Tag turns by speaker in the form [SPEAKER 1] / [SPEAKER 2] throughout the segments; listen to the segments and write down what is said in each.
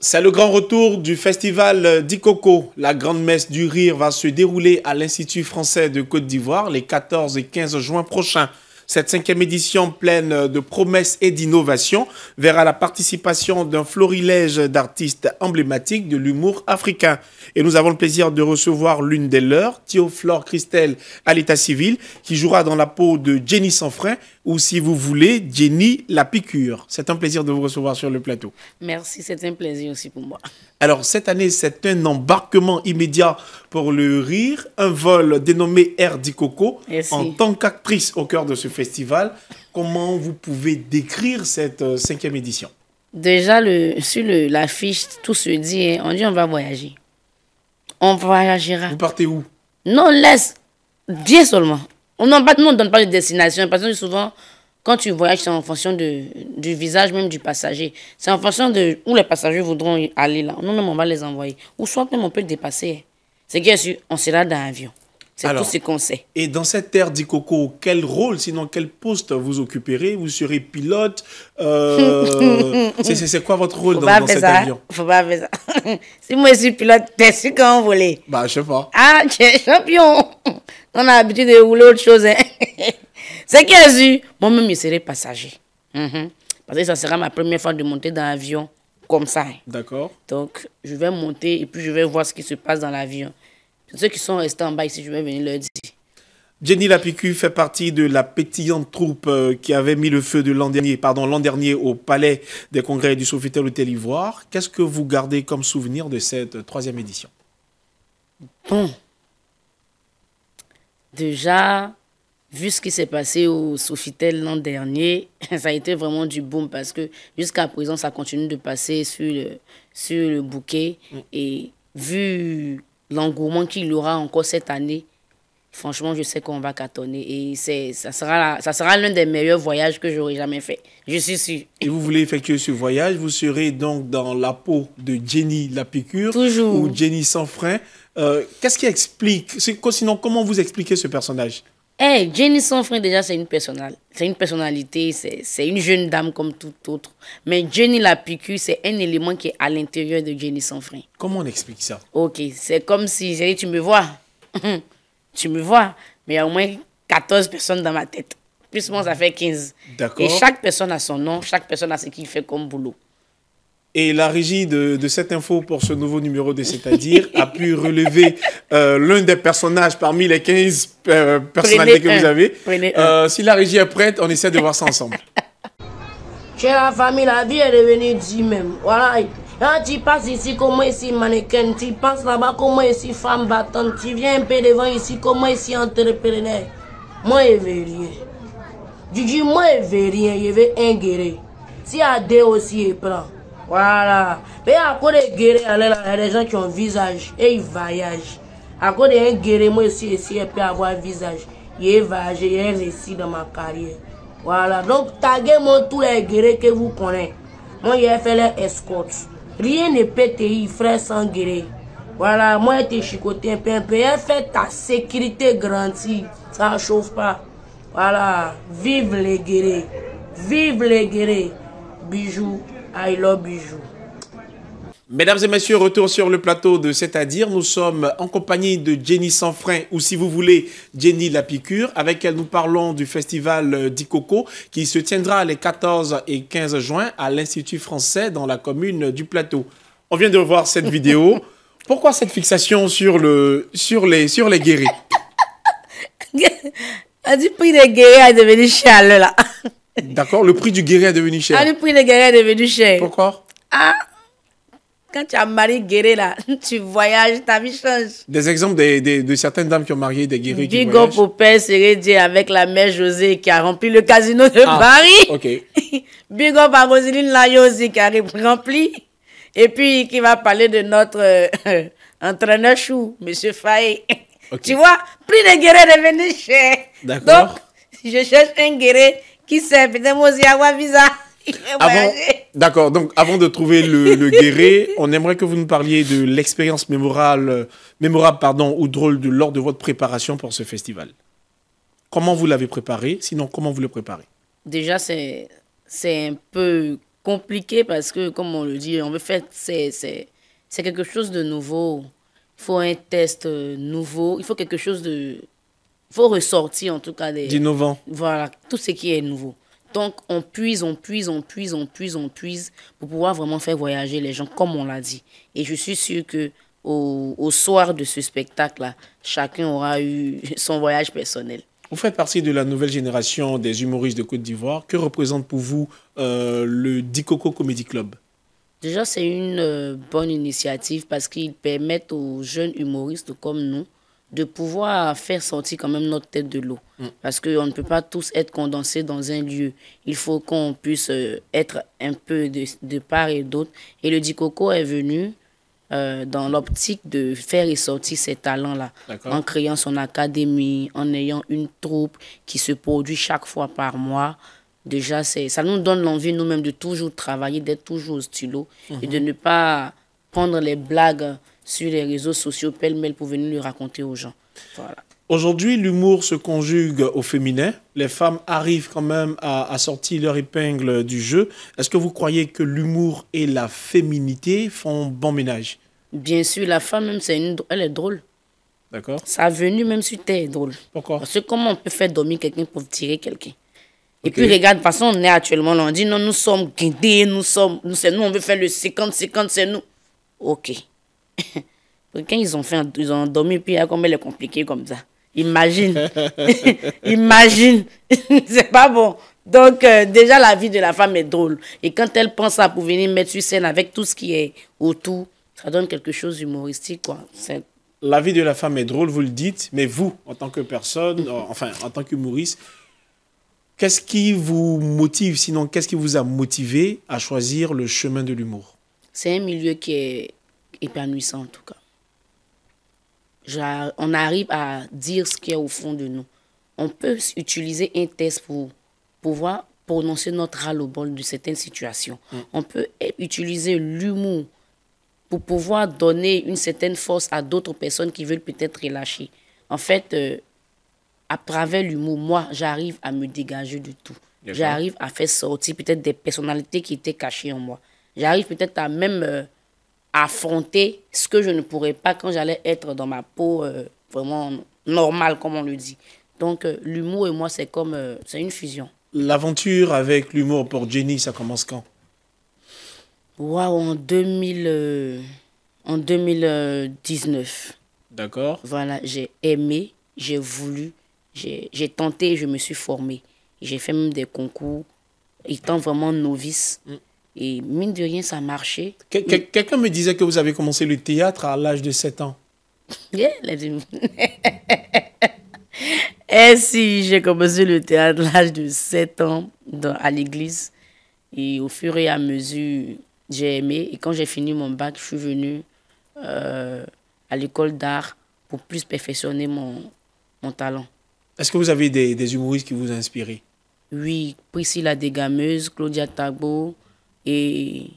[SPEAKER 1] C'est le grand retour du festival d'Ikoko. La grande messe du rire va se dérouler à l'Institut français de Côte d'Ivoire les 14 et 15 juin prochains. Cette cinquième édition pleine de promesses et d'innovations, verra la participation d'un florilège d'artistes emblématiques de l'humour africain. Et nous avons le plaisir de recevoir l'une des leurs, Thio Flore Christel, à l'état civil, qui jouera dans la peau de Jenny Sanfrein ou si vous voulez, Jenny la piqûre. C'est un plaisir de vous recevoir sur le plateau.
[SPEAKER 2] Merci, c'est un plaisir aussi pour moi.
[SPEAKER 1] Alors, cette année, c'est un embarquement immédiat pour le rire, un vol dénommé Air Coco, en tant qu'actrice au cœur de ce film festival. Comment vous pouvez décrire cette euh, cinquième édition
[SPEAKER 2] Déjà, le, sur l'affiche, tout se dit, hein. on dit on va voyager. On voyagera. Vous partez où Non, laisse. Dieu seulement. On ne donne pas de destination parce que souvent, quand tu voyages, c'est en fonction de, du visage même du passager. C'est en fonction de où les passagers voudront aller là. Nous-mêmes, on va les envoyer. Ou soit même on peut dépasser. C'est bien sûr, on sera dans l'avion. C'est tout ce qu'on sait.
[SPEAKER 1] Et dans cette terre Coco, quel rôle, sinon quel poste vous occuperez Vous serez pilote euh, C'est quoi votre rôle dans, cet avion
[SPEAKER 2] faut pas faire ça. si moi je suis pilote, t'es sûr qu'on volait Bah, je sais pas. Ah, tu es champion On a l'habitude de rouler autre chose. Hein. C'est qu'Azu, moi-même, je serai passager. Mhm. Parce que ça sera ma première fois de monter dans l'avion comme ça. Hein. D'accord. Donc, je vais monter et puis je vais voir ce qui se passe dans l'avion ceux qui sont restés en bas si je vais venir leur dire.
[SPEAKER 1] Jenny Lapicu fait partie de la pétillante troupe euh, qui avait mis le feu de l'an dernier, pardon, l'an dernier au palais des congrès du Sofitel Hôtel Ivoire. Qu'est-ce que vous gardez comme souvenir de cette euh, troisième édition
[SPEAKER 2] Bon. Déjà, vu ce qui s'est passé au Sofitel l'an dernier, ça a été vraiment du boom parce que jusqu'à présent, ça continue de passer sur sur le bouquet. Mm. Et vu l'engouement qu'il aura encore cette année, franchement, je sais qu'on va cartonner. Et ça sera, sera l'un des meilleurs voyages que j'aurai jamais fait. Je suis sûre.
[SPEAKER 1] Et vous voulez effectuer ce voyage, vous serez donc dans la peau de Jenny Lapicure. Toujours. Ou Jenny sans frein. Euh, qu'est-ce qui explique Sinon, comment vous expliquez ce personnage
[SPEAKER 2] Hey, Jenny Sanfrain, déjà, c'est une, une personnalité, c'est une jeune dame comme toute autre. Mais Jenny la piqûre, c'est un élément qui est à l'intérieur de Jenny Sanfrain. Comment on explique ça Ok, c'est comme si dit, tu me vois. tu me vois. Mais il y a au moins 14 personnes dans ma tête. Plus moi, ça fait 15.
[SPEAKER 1] D'accord. Et chaque
[SPEAKER 2] personne a son nom, chaque personne a ce qu'il fait comme boulot. Et la
[SPEAKER 1] régie de, cette info pour ce nouveau numéro de C'est-à-dire a pu relever euh, l'un des personnages parmi les 15 personnages euh, personnalités que vous avez. Euh, si la régie est prête, on essaie de voir ça ensemble.
[SPEAKER 2] Chez la famille, la vie est devenue dix même. Voilà. Là, tu passes ici, comment ici mannequin Tu passes là-bas, comment ici femme battante Tu viens un peu devant ici, comment ici entrepreneur Moi, je veux rien. Je dis, moi, je veux rien. Je veux un guérir. Si a deux aussi, il prend. Voilà. Mais à cause des guerres, il y a des gens qui ont visage et ils voyagent. À cause d'un guéré, moi aussi, ici, je peux avoir un visage. Il voyage, il ici dans ma carrière. Voilà. Donc, taguez-moi tous les guérés que vous connaissez. Moi, j'ai fait les escorts Rien ne peut te frère sans guéré. Voilà, moi, je chicoté un peu, un fait ta sécurité garantie. Ça ne chauffe pas. Voilà. Vive les guérés. Vive les guérés. Bijou I love
[SPEAKER 1] Mesdames et messieurs, retour sur le plateau de C'est-à-dire. Nous sommes en compagnie de Jenny Sanfrein, ou si vous voulez, Jenny La Piqûre. Avec elle, nous parlons du festival d'Ikoko qui se tiendra les 14 et 15 juin à l'Institut français dans la commune du Plateau. On vient de revoir cette vidéo. Pourquoi cette fixation sur, le, sur, les, sur les guéris
[SPEAKER 2] du prix des guéris à devenir là.
[SPEAKER 1] D'accord Le prix du guéret est devenu cher. Ah,
[SPEAKER 2] le prix du guéret est devenu cher. Pourquoi Ah quand tu as marié guéret là, tu voyages, ta vie change.
[SPEAKER 1] Des exemples de, certaines dames qui ont marié des guéris qui
[SPEAKER 2] voyagent. Popin serait avec la mère José qui a rempli le casino de ah, Paris.
[SPEAKER 1] Ok.
[SPEAKER 2] Bigo Roselyne Layosi qui a rempli. Et puis qui va parler de notre euh, entraîneur chou, M. Faye. Tu vois, prix de guéret est devenu cher. D'accord. Donc, je cherche un guéret qui sait, peut-être moi aussi, visa.
[SPEAKER 1] D'accord, donc avant de trouver le, le guéret, on aimerait que vous nous parliez de l'expérience mémorable, mémorable pardon, ou drôle de, lors de votre préparation pour ce festival. Comment vous l'avez préparé Sinon, comment vous le préparez
[SPEAKER 2] Déjà, c'est un peu compliqué parce que, comme on le dit, on veut faire, c'est quelque chose de nouveau. Il faut un test euh, nouveau, il faut quelque chose de faut ressortir en tout cas des. D'innovant. Voilà, tout ce qui est nouveau. Donc, on puise, on puise, on puise, on puise, on puise pour pouvoir vraiment faire voyager les gens, comme on l'a dit. Et je suis sûre que au, soir de ce spectacle-là, chacun aura eu son voyage personnel.
[SPEAKER 1] Vous faites partie de la nouvelle génération des humoristes de Côte d'Ivoire. Que représente pour vous euh, le Dikoko Comedy Club
[SPEAKER 2] Déjà, c'est une euh, bonne initiative parce qu'ils permettent aux jeunes humoristes comme nous de pouvoir faire sortir quand même notre tête de l'eau. Mm. Parce qu'on ne peut pas tous être condensés dans un lieu. Il faut qu'on puisse euh, être un peu de, part et d'autre. Et le Dicoco est venu euh, dans l'optique de faire ressortir ces talents-là. En créant son académie, en ayant une troupe qui se produit chaque fois par mois. Déjà, ça nous donne l'envie nous-mêmes de toujours travailler, d'être toujours au stylo et mm-hmm. de ne pas prendre les blagues sur les réseaux sociaux pêle-mêle pour venir lui raconter aux gens. Voilà.
[SPEAKER 1] Aujourd'hui, l'humour se conjugue au féminin. Les femmes arrivent quand même à, sortir leur épingle du jeu. Est-ce que vous croyez que l'humour et la féminité font bon ménage
[SPEAKER 2] Bien sûr, la femme, c'est elle est drôle. D'accord. Ça a venu même si tu drôle. Pourquoi Parce que comment on peut faire dormir quelqu'un pour tirer quelqu'un et puis regarde, parce qu'on est actuellement là, on dit non, nous sommes guidés, nous sommes, nous, c'est nous, on veut faire le 50-50, c'est nous. Ok, quand ils ont, fait, ils ont dormi, puis elle est compliquée comme ça. Imagine. Imagine. c'est pas bon. Donc, euh, déjà, la vie de la femme est drôle. Et quand elle pense à pour venir mettre sur scène avec tout ce qui est autour, ça donne quelque chose d'humoristique, quoi.
[SPEAKER 1] La vie de la femme est drôle, vous le dites, mais vous, en tant que personne, mm-hmm. enfin, en tant qu'humoriste, qu'est-ce qui vous motive, sinon, qu'est-ce qui vous a motivé à choisir le chemin de l'humour
[SPEAKER 2] C'est un milieu qui est épanouissant en tout cas. on arrive à dire ce qu'il y a au fond de nous. On peut utiliser un test pour pouvoir prononcer notre ras au bol de certaines situations. Mm. On peut e, utiliser l'humour pour pouvoir donner une certaine force à d'autres personnes qui veulent peut-être relâcher. En fait, euh, à travers l'humour, moi, j'arrive à me dégager de tout. J'arrive à faire sortir peut-être des personnalités qui étaient cachées en moi. J'arrive peut-être à même... Euh, affronter ce que je ne pourrais pas quand j'allais être dans ma peau euh, vraiment normale, comme on le dit. Donc euh, l'humour et moi, c'est comme, euh, c'est une fusion.
[SPEAKER 1] L'aventure avec l'humour pour Jenny, ça commence quand
[SPEAKER 2] Waouh, en, 2000, en 2019. D'accord. Voilà, j'ai aimé, j'ai voulu, j'ai tenté, je me suis formé J'ai fait même des concours, étant vraiment novice. Mm. Et mine de rien, ça marchait. Quelqu'un
[SPEAKER 1] me disait que vous avez commencé le théâtre à l'âge de 7 ans.
[SPEAKER 2] Yeah, Et eh, si j'ai commencé le théâtre à l'âge de 7 ans dans, à l'église. Et au fur et à mesure, j'ai aimé. Et quand j'ai fini mon bac, je suis venue euh, à l'école d'art pour plus perfectionner mon, mon talent.
[SPEAKER 1] Est-ce que vous avez des, humoristes qui vous inspirent
[SPEAKER 2] Oui, Priscilla Degameuse, Claudia Tagbo, et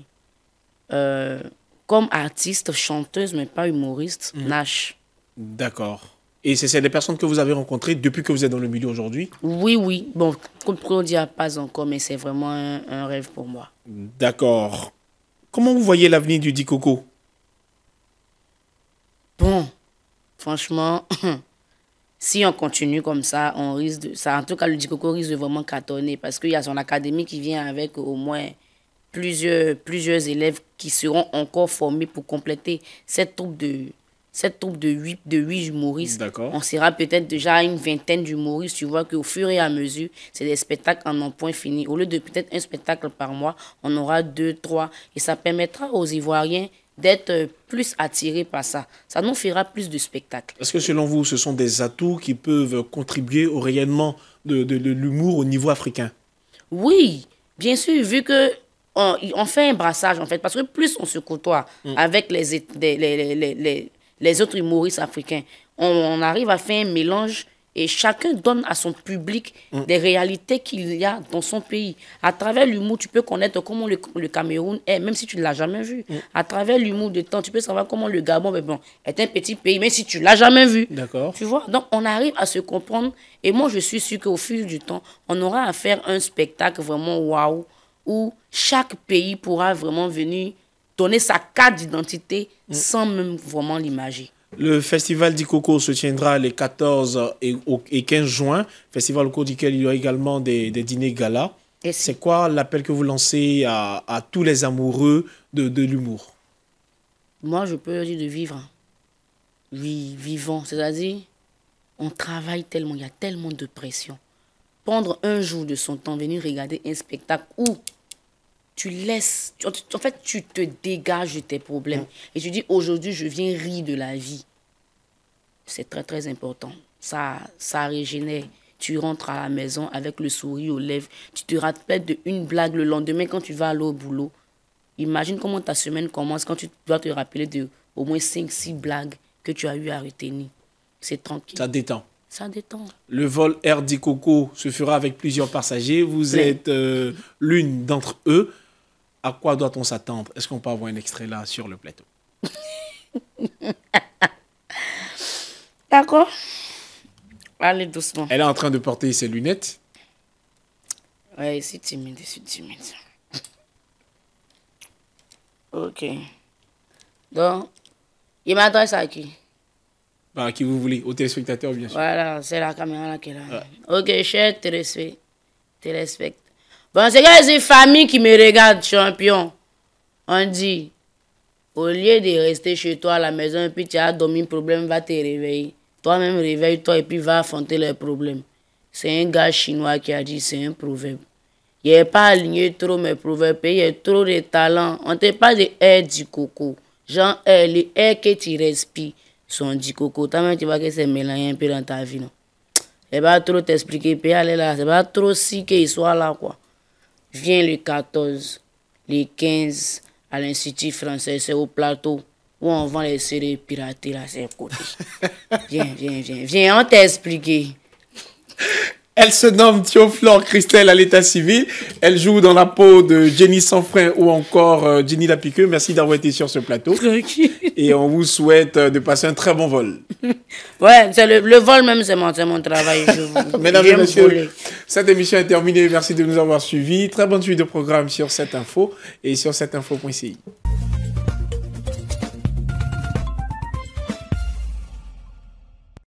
[SPEAKER 2] euh, comme artiste, chanteuse, mais pas humoriste, mhm. Nash.
[SPEAKER 1] D'accord. Et c'est des personnes que vous avez
[SPEAKER 2] rencontrées depuis que vous êtes dans le milieu aujourd'hui Oui, oui. Bon, comme on dit, pas encore, mais c'est vraiment un, rêve pour moi.
[SPEAKER 1] D'accord. Comment vous voyez l'avenir du Dicoco
[SPEAKER 2] Bon, franchement, si on continue comme ça, on risque de... Ça, en tout cas, le Dicoco risque de vraiment cartonner parce qu'il y a son académie qui vient avec au moins plusieurs, plusieurs élèves qui seront encore formés pour compléter cette troupe de, cette troupe de 8, de 8 humoristes. On sera peut-être déjà à une vingtaine d'humoristes. Tu vois qu'au fur et à mesure, c'est des spectacles en un point fini. Au lieu de peut-être un spectacle par mois, on aura deux, trois. Et ça permettra aux Ivoiriens d'être euh, plus attirés par ça. Ça nous fera plus de spectacles. Est-ce que
[SPEAKER 1] selon vous, ce sont des atouts qui peuvent contribuer au rayonnement de, de l'humour au niveau africain
[SPEAKER 2] Oui, bien sûr, vu que on, fait un brassage, en fait, parce que plus on se côtoie mm. avec les, les, autres humoristes africains, on, arrive à faire un mélange et chacun donne à son public mm. des réalités qu'il y a dans son pays. À travers l'humour, tu peux connaître comment le, Cameroun est, même si tu ne l'as jamais vu. Mm. À travers l'humour de temps, tu peux savoir comment le Gabon mais bon, est un petit pays, même si tu ne l'as jamais vu. D'accord. Tu vois, donc on arrive à se comprendre. Et moi, je suis sûr qu'au fil du temps, on aura à faire un spectacle vraiment waouh où chaque pays pourra vraiment venir donner sa carte d'identité mm. sans même vraiment l'imager.
[SPEAKER 1] Le festival d'Ikoko se tiendra les 14 et 15 juin, festival au cours duquel il y aura également des, dîners gala. C'est quoi l'appel que vous lancez à, à, tous les amoureux de, de l'humour
[SPEAKER 2] Moi, je peux dire de vivre. Oui, hein. vivant. C'est-à-dire, on travaille tellement, il y a tellement de pression. Prendre un jour de son temps, venir regarder un spectacle où tu laisses, en fait, tu te dégages de tes problèmes. Et tu dis, aujourd'hui, je viens rire de la vie. C'est très, très important. Ça, ça régénère. Tu rentres à la maison avec le sourire aux lèvres. Tu te rappelles de une blague le lendemain quand tu vas aller au boulot. Imagine comment ta semaine commence quand tu dois te rappeler de au moins 5-6 blagues que tu as eu à retenir. C'est tranquille. Ça détend ça détend.
[SPEAKER 1] Le vol Air Coco se fera avec plusieurs passagers. Vous êtes euh, l'une d'entre eux. À quoi doit-on s'attendre Est-ce qu'on peut avoir un extrait là sur le plateau
[SPEAKER 2] D'accord. Allez doucement.
[SPEAKER 1] Elle est en train de porter ses lunettes.
[SPEAKER 2] Ouais, c'est timide, c'est timide. Ok. Donc, il m'adresse à qui
[SPEAKER 1] bah, qui vous voulez, au téléspectateur, bien sûr.
[SPEAKER 2] Voilà, c'est la caméra là qui est là. Ok, cher te respecte. Bon, c'est quand les familles qui me regardent, champion, on dit, au lieu de rester chez toi à la maison, et puis tu as dormi, problème, va te réveiller. Toi-même, réveille-toi et puis va affronter les problèmes. C'est un gars chinois qui a dit, c'est un proverbe. Il n'est pas aligné trop mes proverbes, il y a trop de talent. On ne te parle de air du coco. Genre, air, le air que tu respires son t'as même tu vois que c'est mélangé un peu dans ta vie non Et va trop t'expliquer puis aller là c'est pas trop si qu'il soit là quoi viens le 14 le 15 à l'institut français c'est au plateau où on vend les séries piratées là c'est côté viens viens viens viens on t'explique. Elle se nomme Thioflor Christelle à l'état
[SPEAKER 1] civil. Elle joue dans la peau de Jenny Sanfrein ou encore euh, Jenny Lapiqueux. Merci d'avoir été sur ce plateau. Et on vous souhaite euh, de passer un très bon vol.
[SPEAKER 2] Ouais, le, vol même, c'est mon, travail. Mesdames et messieurs, cette émission est terminée. Merci de
[SPEAKER 1] nous avoir suivis. Très bonne suite de programme sur cette info et sur cette info.ci.